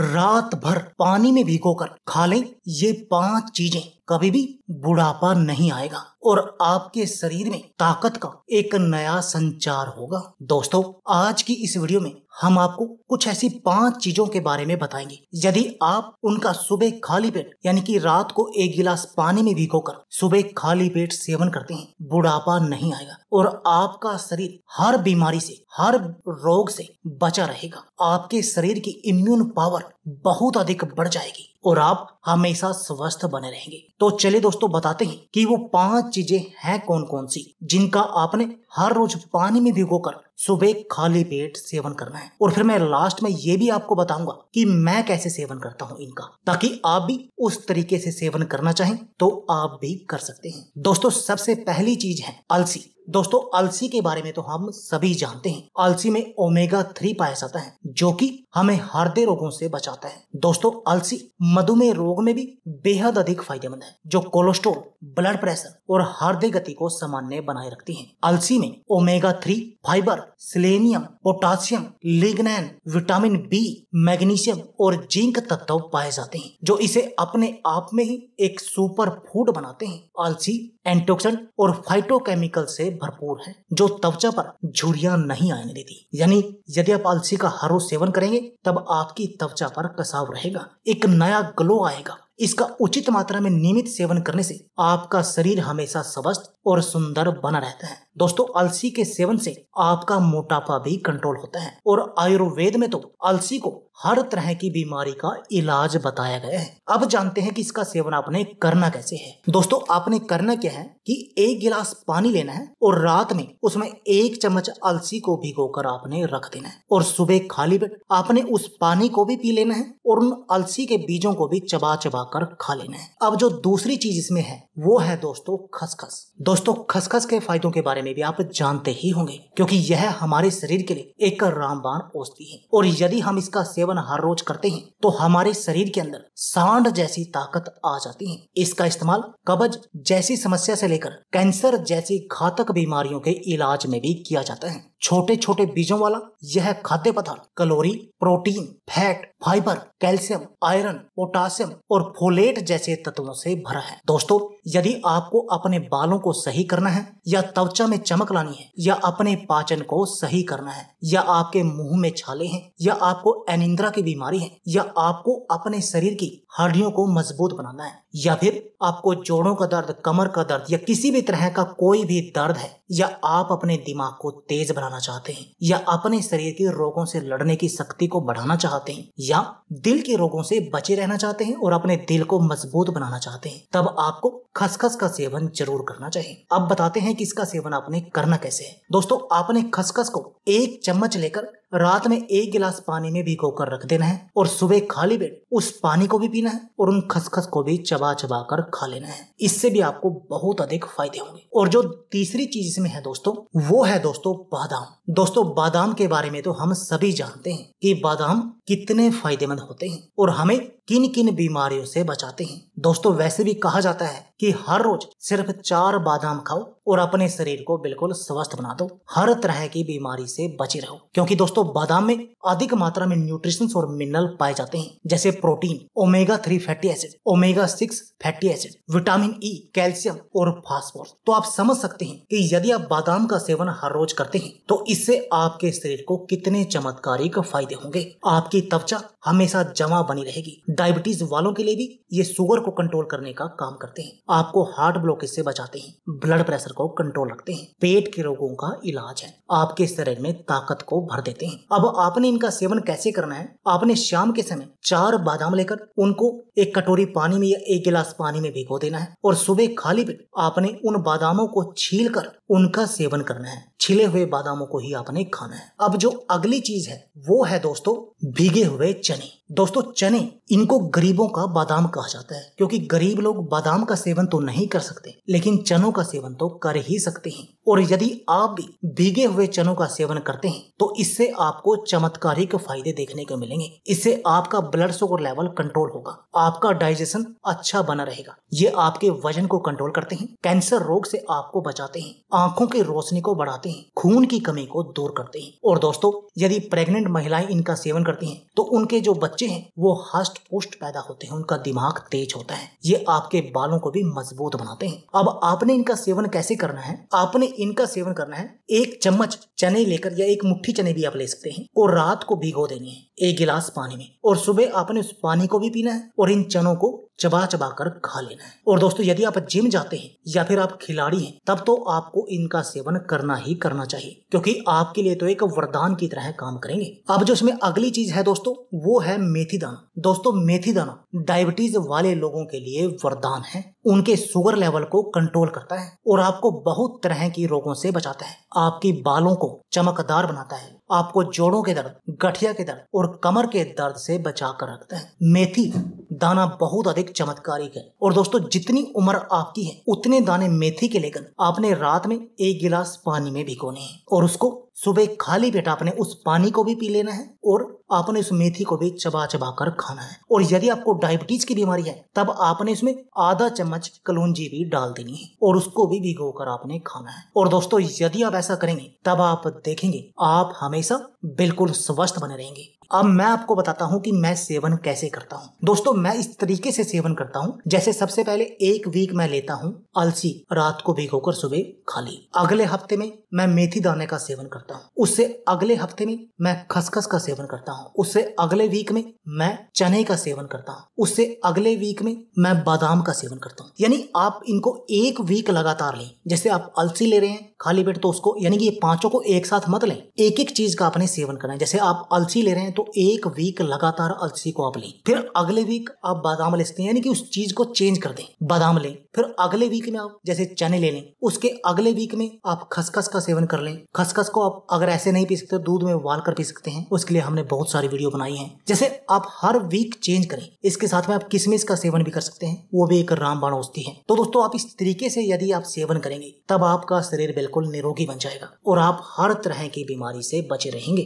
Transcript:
रात भर पानी में भिगोकर खा लें ये पांच चीजें कभी भी बुढ़ापा नहीं आएगा और आपके शरीर में ताकत का एक नया संचार होगा दोस्तों आज की इस वीडियो में हम आपको कुछ ऐसी पांच चीजों के बारे में बताएंगे यदि आप उनका सुबह खाली पेट यानी कि रात को एक गिलास पानी में भिगोकर सुबह खाली पेट सेवन करते हैं बुढ़ापा नहीं आएगा और आपका शरीर हर बीमारी से हर रोग से बचा रहेगा आपके शरीर की इम्यून पावर बहुत अधिक बढ़ जाएगी और आप हमेशा स्वस्थ बने रहेंगे तो चलिए दोस्तों बताते हैं कि वो पांच चीजें हैं कौन कौन सी जिनका आपने हर रोज पानी में भिगो कर सुबह खाली पेट सेवन करना है और फिर मैं लास्ट में ये भी आपको बताऊंगा कि मैं कैसे सेवन करता हूँ इनका ताकि आप भी उस तरीके से सेवन करना चाहें तो आप भी कर सकते हैं दोस्तों सबसे पहली चीज है अलसी दोस्तों अलसी के बारे में तो हम सभी जानते हैं अलसी में ओमेगा थ्री पाया जाता है जो कि हमें हृदय रोगों से बचाता है दोस्तों अलसी मधुमेह रोग में भी बेहद अधिक फायदेमंद है जो कोलेस्ट्रोल ब्लड प्रेशर और हृदय गति को सामान्य बनाए रखती है अलसी में omega three fiber fiber selenium potassium lignan vitamin B magnesium और जिंक तत्व पाए जाते हैं जो इसे अपने आप में ही एक सुपर फूड बनाते हैं आलसी एंटोक्सन और फाइटोकेमिकल से भरपूर है जो त्वचा पर झुरिया नहीं आने देती यानी यदि आप आलसी का हर रोज सेवन करेंगे तब आपकी त्वचा पर कसाव रहेगा एक नया ग्लो आएगा इसका उचित मात्रा में नियमित सेवन करने से आपका शरीर हमेशा स्वस्थ और सुंदर बना रहता है दोस्तों अलसी के सेवन से आपका मोटापा भी कंट्रोल होता है और आयुर्वेद में तो अलसी को हर तरह की बीमारी का इलाज बताया गया है अब जानते हैं कि इसका सेवन आपने करना कैसे है दोस्तों आपने करना क्या है कि एक गिलास पानी लेना है और रात में उसमें एक चम्मच अलसी को कर आपने रख देना है और सुबह खाली पेट आपने उस पानी को भी पी लेना है और उन अलसी के बीजों को भी चबा चबा कर खा लेना है अब जो दूसरी चीज इसमें है वो है दोस्तों खसखस दोस्तों खसखस के फायदों के बारे में भी आप जानते ही होंगे क्योंकि यह हमारे शरीर के लिए एक रामबाण औषधि है और यदि हम इसका सेवन हर रोज करते हैं तो हमारे शरीर के अंदर सांड जैसी ताकत आ जाती है इसका इस्तेमाल कब्ज जैसी समस्या से लेकर कैंसर जैसी घातक बीमारियों के इलाज में भी किया जाता है छोटे छोटे बीजों वाला यह खाद्य पदार्थ calorie protein fat fiber calcium iron potassium और फोलेट जैसे तत्वों से भरा है दोस्तों यदि आपको अपने बालों को सही करना है या त्वचा में चमक लानी है या अपने पाचन को सही करना है या आपके मुंह में छाले हैं या आपको एनिंद्रा की बीमारी है या आपको अपने शरीर की हड्डियों को मजबूत बनाना है या फिर आपको जोड़ों का दर्द कमर का दर्द या किसी भी तरह का कोई भी दर्द है या आप अपने दिमाग को तेज बनाना चाहते हैं या अपने शरीर के रोगों से लड़ने की शक्ति को बढ़ाना चाहते हैं या दिल के रोगों से बचे रहना चाहते हैं और अपने दिल को मजबूत बनाना चाहते हैं तब आपको खसखस का सेवन जरूर करना चाहिए अब बताते हैं कि इसका सेवन आपने करना कैसे है दोस्तों आपने खसखस को एक चम्मच लेकर रात में एक गिलास पानी में भिगो कर रख देना है और सुबह खाली पेट उस पानी को भी पीना है और उन खसखस को भी चबा चबा कर खा लेना है इससे भी आपको बहुत अधिक फायदे होंगे और जो तीसरी चीज इसमें है दोस्तों वो है दोस्तों बादाम दोस्तों बादाम के बारे में तो हम सभी जानते हैं कि बादाम कितने फायदेमंद होते हैं और हमें किन किन बीमारियों से बचाते हैं दोस्तों वैसे भी कहा जाता है कि हर रोज सिर्फ चार बादाम खाओ और अपने शरीर को बिल्कुल स्वस्थ बना दो हर तरह की बीमारी से बचे रहो क्योंकि दोस्तों बादाम में अधिक मात्रा में न्यूट्रिशंस और मिनरल पाए जाते हैं जैसे protein omega three fatty acid omega six fatty acid vitamin E e, calcium और फास्फोरस तो आप समझ सकते हैं कि यदि आप बादाम का सेवन हर रोज करते हैं तो इससे आपके शरीर को कितने चमत्कारिक फायदे होंगे आपकी त्वचा हमेशा जमा बनी रहेगी डायबिटीज वालों के लिए भी ये शुगर को कंट्रोल करने का काम करते हैं आपको हार्ट ब्लॉकेज से बचाते हैं ब्लड प्रेशर को कंट्रोल रखते हैं पेट के रोगों का इलाज है आपके शरीर में ताकत को भर देते हैं अब आपने इनका सेवन कैसे करना है आपने शाम के समय चार बादाम लेकर उनको एक कटोरी पानी में या एक गिलास पानी में भिगो देना है और सुबह खाली पेट आपने उन बादामों को छील कर उनका सेवन करना है छिले हुए बादामों को ही आपने खाना है अब जो अगली चीज है वो है दोस्तों भीगे हुए चने दोस्तों चने इनको गरीबों का बादाम कहा जाता है क्योंकि गरीब लोग बादाम का सेवन तो नहीं कर सकते लेकिन चनों का सेवन तो कर ही सकते हैं और यदि आप भी भीगे हुए चनों का सेवन करते हैं तो इससे आपको चमत्कारिक फायदे देखने को मिलेंगे इससे आपका ब्लड शुगर लेवल कंट्रोल होगा आपका डाइजेशन अच्छा बना रहेगा ये आपके वजन को कंट्रोल करते हैं कैंसर रोग से आपको बचाते हैं आंखों की रोशनी को बढ़ाते हैं खून की कमी को दूर करते हैं और दोस्तों यदि प्रेग्नेंट महिलाएं इनका सेवन करती हैं तो उनके जो बच्चे हैं वो हष्ट पुष्ट पैदा होते हैं उनका दिमाग तेज होता है ये आपके बालों को भी मजबूत बनाते हैं अब आपने इनका सेवन कैसे करना है आपने इनका सेवन करना है एक चम्मच चने लेकर या एक मुट्ठी चने भी आप ले सकते हैं और रात को भिगो देनी है एक गिलास पानी में और सुबह आपने उस पानी को भी पीना है और इन चनों को चबा चबा कर खा लेना है और दोस्तों यदि आप जिम जाते हैं या फिर आप खिलाड़ी हैं तब तो आपको इनका सेवन करना ही करना चाहिए क्योंकि आपके लिए तो एक वरदान की तरह काम करेंगे अब जो इसमें अगली चीज है दोस्तों वो है मेथी दाना दोस्तों मेथी दाना डायबिटीज वाले लोगों के लिए वरदान है उनके शुगर लेवल को कंट्रोल करता है और आपको बहुत तरह की रोगों से बचाता है आपकी बालों को चमकदार बनाता है आपको जोड़ों के दर्द गठिया के दर्द और कमर के दर्द से बचा कर रखता है मेथी दाना बहुत अधिक चमत्कारी है और दोस्तों जितनी उम्र आपकी है उतने दाने मेथी के लेकर आपने रात में एक गिलास पानी में भिगोने हैं और उसको सुबह खाली पेट आपने उस पानी को भी पी लेना है और आपने उस मेथी को भी चबा चबा कर खाना है और यदि आपको डायबिटीज की बीमारी है तब आपने इसमें आधा चम्मच कलौजी भी डाल देनी है और उसको भी भिगो कर आपने खाना है और दोस्तों यदि आप ऐसा करेंगे तब आप देखेंगे आप हमेशा बिल्कुल स्वस्थ बने रहेंगे अब मैं आपको बताता हूँ कि मैं सेवन कैसे करता हूँ दोस्तों मैं इस तरीके से सेवन करता हूँ जैसे सबसे पहले एक वीक मैं लेता हूँ अलसी रात को भिगोकर सुबह खा ली अगले हफ्ते में मैं मेथी दाने का सेवन करता हूँ उससे अगले हफ्ते में मैं खसखस का सेवन करता हूँ उससे अगले वीक में मैं चने का सेवन करता हूँ उससे अगले वीक में मैं बादाम का सेवन करता हूँ यानी आप इनको एक वीक लगातार लें जैसे आप अलसी ले रहे हैं खाली पेट तो उसको यानी कि ये पांचों को एक साथ मत लें एक एक चीज का अपने सेवन करना है जैसे आप अलसी ले रहे हैं तो एक वीक लगातार अलसी को आप लें फिर अगले वीक आप बादाम ले सकते हैं यानी कि उस चीज को चेंज कर दें बादाम लें फिर अगले वीक में आप जैसे चने ले लें उसके अगले वीक में आप खसखस का सेवन कर लें खसखस को आप अगर ऐसे नहीं पी सकते दूध में उबाल कर पी सकते हैं उसके लिए हमने बहुत सारी वीडियो बनाई है जैसे आप हर वीक चेंज करें इसके साथ में आप किसमिस का सेवन भी कर सकते हैं वो भी एक रामबाण औषधि है तो दोस्तों आप इस तरीके से यदि आप सेवन करेंगे तब आपका शरीर बिल्कुल निरोगी बन जाएगा और आप हर तरह की बीमारी से बचे रहेंगे